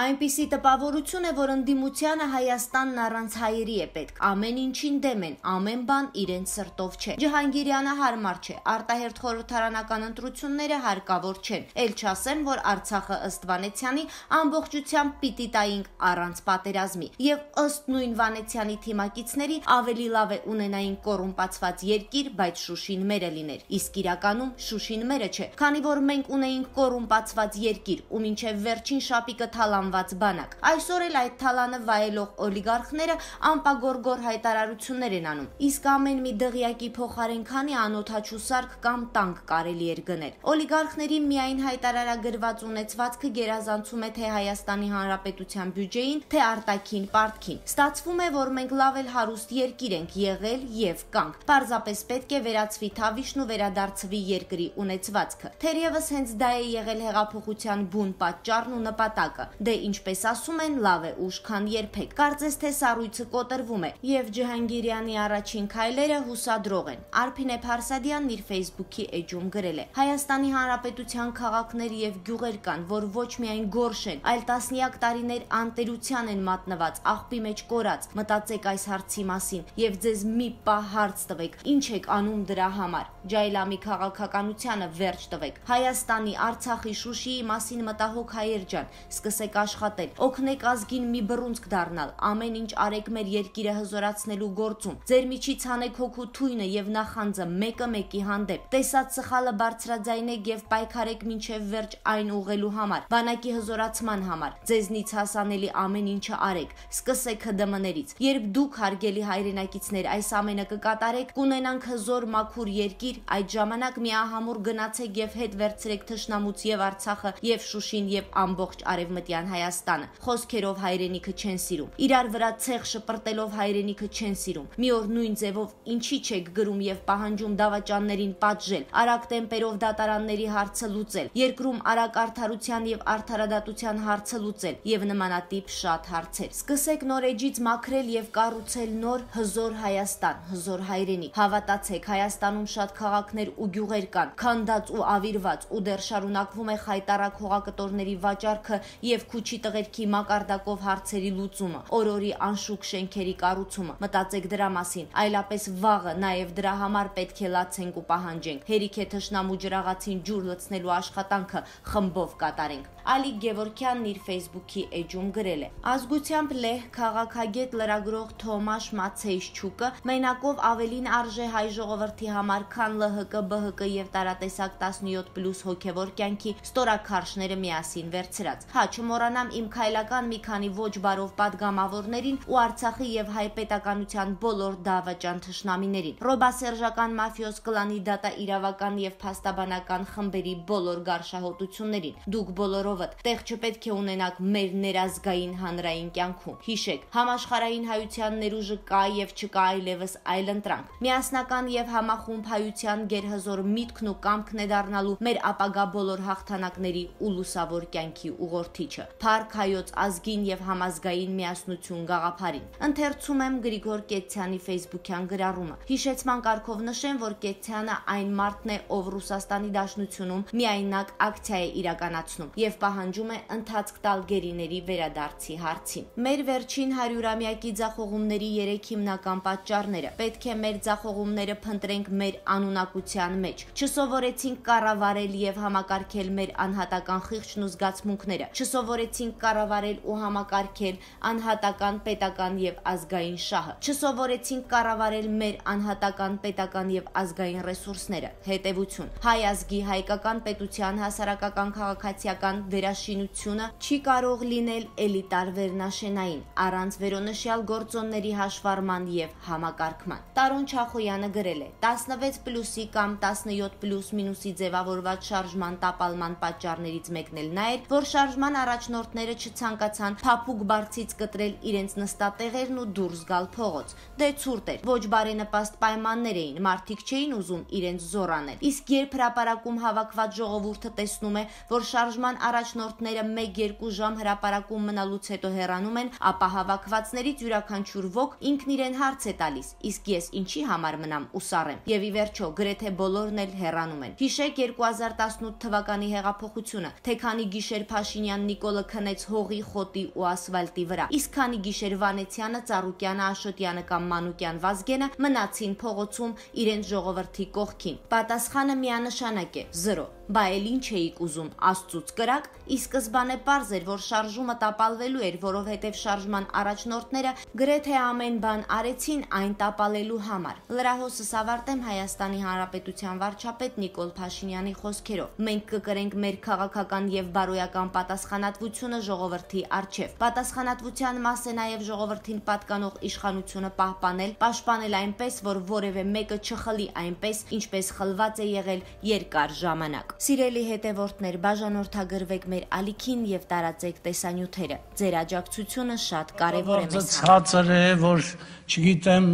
Այնպիսի տպավորություն է, որ ընդդիմությանը Հայաստանն առանց հայերի է պետք։ Ամեն ինչին դեմ են, ամեն բան իրենց սրտով չէ։ Ջհանգիրյանը հարմար չէ, արտահերթ խորհրդարանական ընտրությունները հարկավոր չեն։ Էլ չասեմ, որ Արցախը ըստ Վանեցյանի ամբողջությամբ պիտի տայինք առանց պատերազմի։ Եվ ըստ նույն Վանեցյանի թիմակիցների ավելի լավ է ունենային կոռումպացված երկիր, բայց Շուշին մերը լիներ։ Իսկ իրականում Շուշին մերը չէ, քանի որ մենք ունեինք կոռումպացված երկիր, ու մինչև վերջին շապիկը թալան անվանված բանակ։ Այսօր էլ այդ թալանը վայելող օլիգարխները անպագորգոր հայտարարություններ են անում։ Իսկ ամեն մի դղյակի փոխարեն քանի անօթաչու սարք կամ տանկ կարելի էր գնել։ Օլիգարխների միայն հայտարարագրված ունեցվածքը գերազանցում է թե Հայաստանի Հանրապետության բյուջեին, թե արտաքին պարտքին։ Ստացվում է, որ մենք լավ էլ հարուստ երկիր ենք եղել եւ կանք։ Պարզապես պետք է վերացվի Թավիշն ու վերադարձվի երկրի ունեցվածքը։ Թերևս հենց դա է եղել հեղափոխության բուն պատճառն ու նպատակը։ Դե ինչպես ասում են, լավ է ուշ, քան երբեք։ Կարծես թե սառույցը կոտրվում է եւ Ջհանգիրյանի առաջին քայլերը հուսադրող են։ Արփինե Փարսադյանն իր Facebook-ի էջում գրել է. Հայաստանի Հանրապետության քաղաքներ եւ գյուղեր կան, որ ոչ միայն գորշ են, այլ տասնյակ տարիներ անտերության են մատնված, աղբի մեջ կորած։ Մտածեք այս հարցի մասին եւ ձեզ մի պահ հարց տվեք. ինչ եք անում դրա համար։ Ջայլամի քաղաքականությանը վերջ տվեք։ Հայաստանի, Արցախի, Շուշիի մասին մտահոգ հայեր ջան, սկսեք եկեք աշխատել, օգնեք ազգին մի բռունցք դառնալ, ամեն ինչ արեք մեր երկիրը հզորացնելու գործում։ Ձեր միջից հանեք հոգու թույնը եւ նախանձը մեկը մեկի հանդեպ։ Տեսած սխալը բարձրաձայնեք եւ պայքարեք մինչեւ վերջ այն ուղելու համար, բանակի հզորացման համար։ Ձեզնից հասանելի ամեն ինչը արեք։ Սկսեք ՀԴՄ-ներից։ Երբ դուք հարգելի հայրենակիցներ այս ամենը կկատարեք, կունենանք հզոր մաքուր երկիր, այդ ժամանակ միահամուռ գնացեք եւ հետ վերցրեք թշնամուց եւ Արցախը եւ Շուշին եւ ամբողջ արևմտյան Հայաստանը։ Խոսքերով հայրենիքը չեն սիրում, իրար վրա ցեղ շպրտելով հայրենիքը չեն սիրում։ Մի օր նույն ձևով ինչի չեք գրում եւ պահանջում դավաճաններին պատժել, արագ տեմպերով դատարանների հարցը լուծել, երկրում արագ արդարության եւ արդարադատության հարցը լուծել եւ նմանատիպ շատ հարցեր։ Սկսեք նորեջից մաքրել եւ կառուցել նոր հզոր Հայաստան, հզոր հայրենիք։ Հավատացեք, Հայաստանում շատ քաղաքներ ու գյուղեր կան, քանդած ու ավիրված ու դեռ շարունակվում է խայտարակ հողակտորների վաճառքը եւ քու թուչի տղերքի մակարդակով հարցերի լուծումը, օրորի անշուք շենքերի կառուցումը։ Մտածեք դրա մասին, այլապես վաղը նաև դրա համար պետք է լացենք ու պահանջենք։ Հերիք է թշնամու ջրաղացին ջուր լցնելու աշխատանքը խմբով կատարենք։ Ալի Գևորքյանն իր Facebook-ի էջում գրել է. Ազգությամբ Լեհ քաղաքագետ լրագրող Թոմաշ Մացեյշչուկը մենակով ավելին արժե հայ ժողովրդի համար քան ԼՀԿ, ԲՀԿ եւ տարատեսակ 17+ հոգեվոր կյանքի ստորակարշները միասին վերցրած։ Հա, չմոռանանք հանդիպանամ իմ քայլական մի քանի ոչ բարով падգամավորներին ու Արցախի եւ հայ պետականության բոլոր դավաճան թշնամիներին։ Ռոբա Սերժական մաֆիոս կլանի դատա իրավական եւ փաստաբանական խմբերի բոլոր գարշահոտություններին։ Դուք բոլորովդ տեղ չպետք է ունենաք մեր ներազգային հանրային կյանքում։ Հիշեք, համաշխարային հայության ներուժը կա եւ չկա այլևս այլ ընտրանք։ Միասնական եւ համախումբ հայության գերհզոր միտքն ու կամքն է դառնալու մեր ապագա բոլոր հաղթանակների ու լուսավոր կյանքի ուղղորդիչը։ Փառք հայոց ազգին եւ համազգային միասնություն գաղափարին։ Ընթերցում եմ Գրիգոր Կեցյանի Facebook-յան գրառումը։ Հիշեցման կարգով նշեմ, որ Կեցյանը այն մարդն է, ով Ռուսաստանի Դաշնությունում միայնակ ակցիա է իրականացնում եւ պահանջում է ընդհանցք տալ գերիների վերադարձի հարցին։ Մեր վերջին 100-ամյակի ցախողումների 3 հիմնական պատճառները։ Պետք է մեր ցախողումները փնտրենք մեր անունակության մեջ։ Չսովորեցինք կառավարել եւ համակարգել մեր անհատական խիղճն ու զգացմունքները։ Չսովորեցինք սովորեցինք կառավարել ու համակարգել անհատական, պետական եւ ազգային շահը։ Չսովորեցինք կառավարել մեր անհատական, պետական եւ ազգային ռեսուրսները։ Հետևություն. հայ ազգի հայկական պետության հասարակական քաղաքացիական վերաշինությունը չի կարող լինել էլիտար վերնաշենային առանց վերոնշյալ գործոնների հաշվառման եւ համակարգման։ Տարոն Չախոյանը գրել է 16+ի կամ 17+- մինուսի ձևավորված շարժման տապալման պատճառներից մեկն էլ նա էր, որ շարժման առաջնորդ առաջնորդները չցանկացան փափուկ բարձից կտրել իրենց նստատեղերն ու դուրս գալ փողոց։ Դե ցուրտ էր։ Ոչ բարենպաստ պայմաններ էին, մարդիկ չէին ուզում իրենց զորանել։ Իսկ երբ հրաապարակում հավաքված ժողովուրդը տեսնում է, որ շարժման առաջնորդները 1-2 ժամ հրաապարակում մնալուց հետո հեռանում են, ապա հավաքվածներից յուրաքանչյուր ոք ինքն իրեն հարց է տալիս, իսկ ես ինչի համար մնամ ու սառեմ։ Եվ ի վերջո գրեթե բոլորն էլ հեռանում են։ Հիշեք 2018 թվականի հեղափոխությունը, թե քանի գիշեր Փաշինյան Նիկոլը քնեց հողի, խոտի ու ասֆալտի վրա։ Իսկ քանի գիշերվանեցյանը Ծառուկյանը, Աշոտյանը կամ Մանուկյան Վազգենը մնացին փողոցում իրենց ժողովրդի կողքին։ Պատասխանը միանշանակ է 0 Բա էլ ինչ էիք ուզում, Աստծուց կրակ։ Ի սկզբանե պարզ էր, որ շարժումը տապալվելու էր, որովհետև շարժման առաջնորդները գրեթե ամեն բան արեցին այն տապալելու համար։ Լրահոսս ավարտեմ Հայաստանի Հանրապետության վարչապետ Նիկոլ Փաշինյանի խոսքերով։ Մենք կկրենք մեր քաղաքական եւ բարոյական պատասխանատվությունը ժողովրդի արչեւ։ Պատասխանատվության մաս է նաեւ ժողովրդին պատկանող իշխանությունը պահպանել, պաշտպանել այնպես, որ որևէ մեկը չխլի այնպես, ինչպես խլված է եղել երկար ժամանակ։ Սիրելի հետևորդներ, բաժանորդագրվեք մեր ալիքին եւ տարածեք տեսանյութերը։ Ձեր աջակցությունը շատ կարեւոր է մեզ։ Ցածր է, որ, չգիտեմ,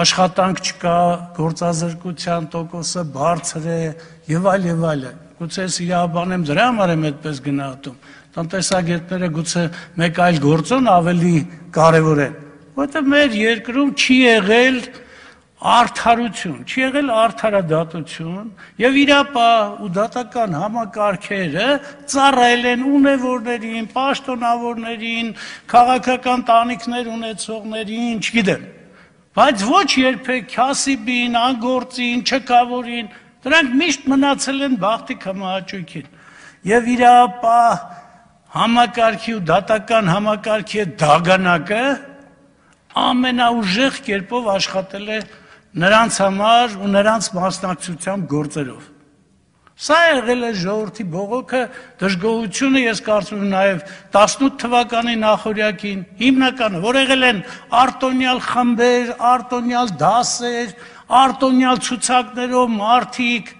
աշխատանք չկա, գործազրկության տոկոսը բարձր է եւ այլ եւ այլ։ Գուցե սիրահաբանեմ դրա համար եմ այդպես գնահատում։ Տնտեսագետները գուցե մեկ այլ գործոն ավելի կարեւոր է, որովհետեւ մեր երկրում չի եղել եղ արդարություն, չի եղել արդարադատություն եւ իրապա ու դատական համակարգերը ծառայել են ունևորներին, պաշտոնավորներին, քաղաքական տանիքներ ունեցողներին, չգիտեմ։ Բայց ոչ երբեք քյասիբին, անգործին, չկավորին, դրանք միշտ մնացել են բախտի կամաճույքին։ Եվ իրապա համակարգի ու դատական համակարգի դագանակը ամենաուժեղ կերպով աշխատել է նրանց համար ու նրանց մասնակցությամբ գործերով։ Սա եղել է ժողովրդի բողոքը, դժգոհությունը ես կարծում եմ նաև 18 թվականի նախորյակին հիմնականը, որ եղել են արտոնյալ խմբեր, արտոնյալ դասեր, արտոնյալ ցուցակներով մարդիկ,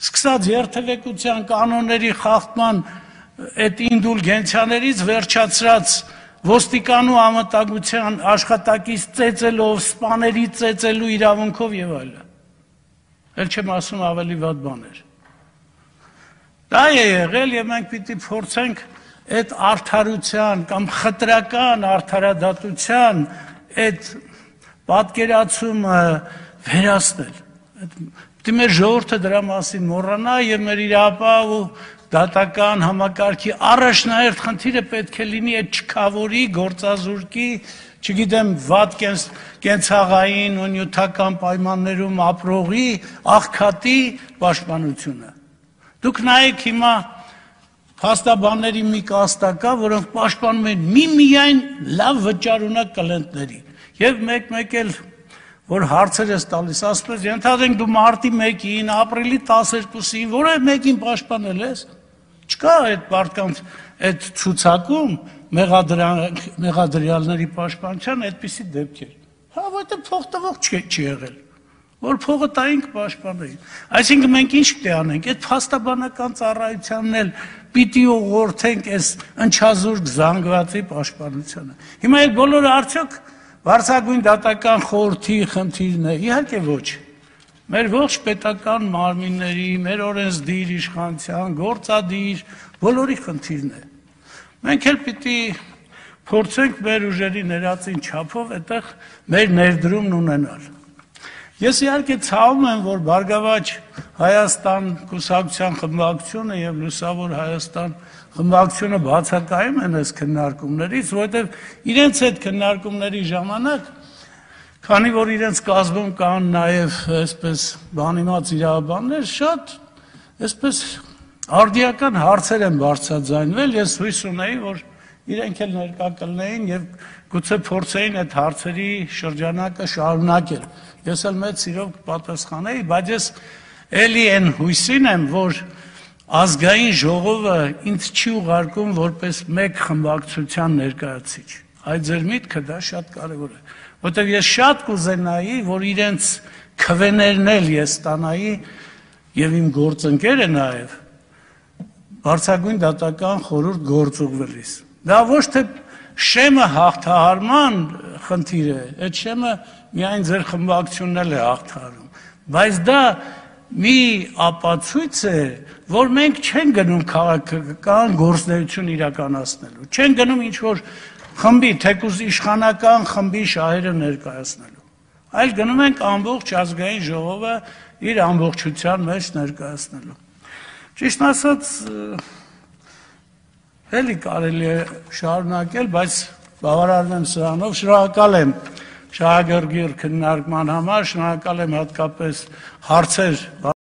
սկսած երթևեկության կանոնների խախտման այդ ինդուլգենցիաներից վերջացրած ոստիկանու ամտագության աշխատակից ծեծելով, սպաների ծեծելու իրավունքով եւ այլն։ Էլ չեմ ասում ավելի վատ բաներ։ Դա է եղել եւ մենք պիտի փորձենք այդ արդարության կամ խտրական արդարադատության այդ պատկերացումը վերացնել։ Այդ պիտի մեր ժողովուրդը դրա մասին մոռանա եւ մեր իրապահ ու դատական համակարգի առաջնահերթ խնդիրը պետք է լինի այդ չքավորի, գործազուրկի, չգիտեմ, վատ կենց կենցաղային ու նյութական պայմաններում ապրողի աղքատի պաշտպանությունը։ Դուք նայեք հիմա հաստաբանների մի կաստակա, որոնք պաշտպանում են մի միայն լավ վճարունակ կլենտների։ Եվ մեկ-մեկ էլ որ հարցեր ես տալիս, ասպես ենթադրենք դու մարտի 1-ին, ապրիլի 12-ին, որը մեկին պաշտպանել ես, Չկա այդ բարկանց այդ ցուցակում մեղադրյալների պաշտպանության այդպիսի դեպքեր։ Հա, որտե փող տվող չի եղել, որ փողը տայինք պաշտպանեին։ Այսինքն մենք ինչ պետք է անենք, այդ փաստաբանական ծառայությանն էլ պիտի ուղղորդենք այս ընչազուրկ զանգվածի պաշտպանությանը։ Հիմա այդ բոլորը արդյոք Վարչագույն դատական խորհրդի խնդիրն է։ Իհարկե ոչ մեր ողջ պետական մարմինների, մեր օրենսդիր իշխանության, գործադիր, բոլորի խնդիրն է։ Մենք էլ պիտի փորձենք մեր ուժերի ներածին չափով այդտեղ մեր ներդրումն ունենալ։ Ես իհարկե ցավում եմ, որ Բարգավաճ Հայաստան քուսակցության խմբակցությունը եւ Լուսավոր Հայաստան խմբակցությունը բացակայում են այս քննարկումներից, որովհետեւ իրենց այդ քննարկումների ժամանակ Քանի որ իրենց կազմում կան նաև այսպես բանիմաց իրավաբաններ, շատ այսպես արդիական հարցեր են բարձրաձայնվել, ես հույս ունեի, որ իրենք էլ ներկա կլնեին եւ գուցե փորձեին այդ հարցերի շրջանակը շարունակել։ Ես էլ մեծ սիրով կպատասխանեի, բայց ես էլի այն հույսին եմ, որ ազգային ժողովը ինձ չի ուղարկում որպես մեկ խմբակցության ներկայացիչ։ Այդ ձեր միտքը դա շատ կարևոր է։ Որտեւ ես շատ կուզենայի, որ իրենց քվեներն էլ ես ստանայի եւ իմ գործընկերը նաեւ բարձրագույն դատական խորհուրդ գործուղվելիս։ Դա ոչ թե շեմը հաղթահարման խնդիր է, այդ շեմը միայն ձեր խմբակցությունն էլ է հաղթահարում, բայց դա մի ապացույց է, որ մենք չեն գնում քաղաքական գործնություն իրականացնելու, չեն գնում ինչ որ խմբի, թեկուզ իշխանական խմբի շահերը ներկայացնելու։ Այլ գնում ենք ամբողջ ազգային ժողովը իր ամբողջության մեջ ներկայացնելու։ Ճիշտ ասած, հելի կարելի է շարունակել, բայց բավարարն եմ սրանով, շնորհակալ եմ շահագրգիռ քննարկման համար, շնորհակալ եմ հատկապես հարցեր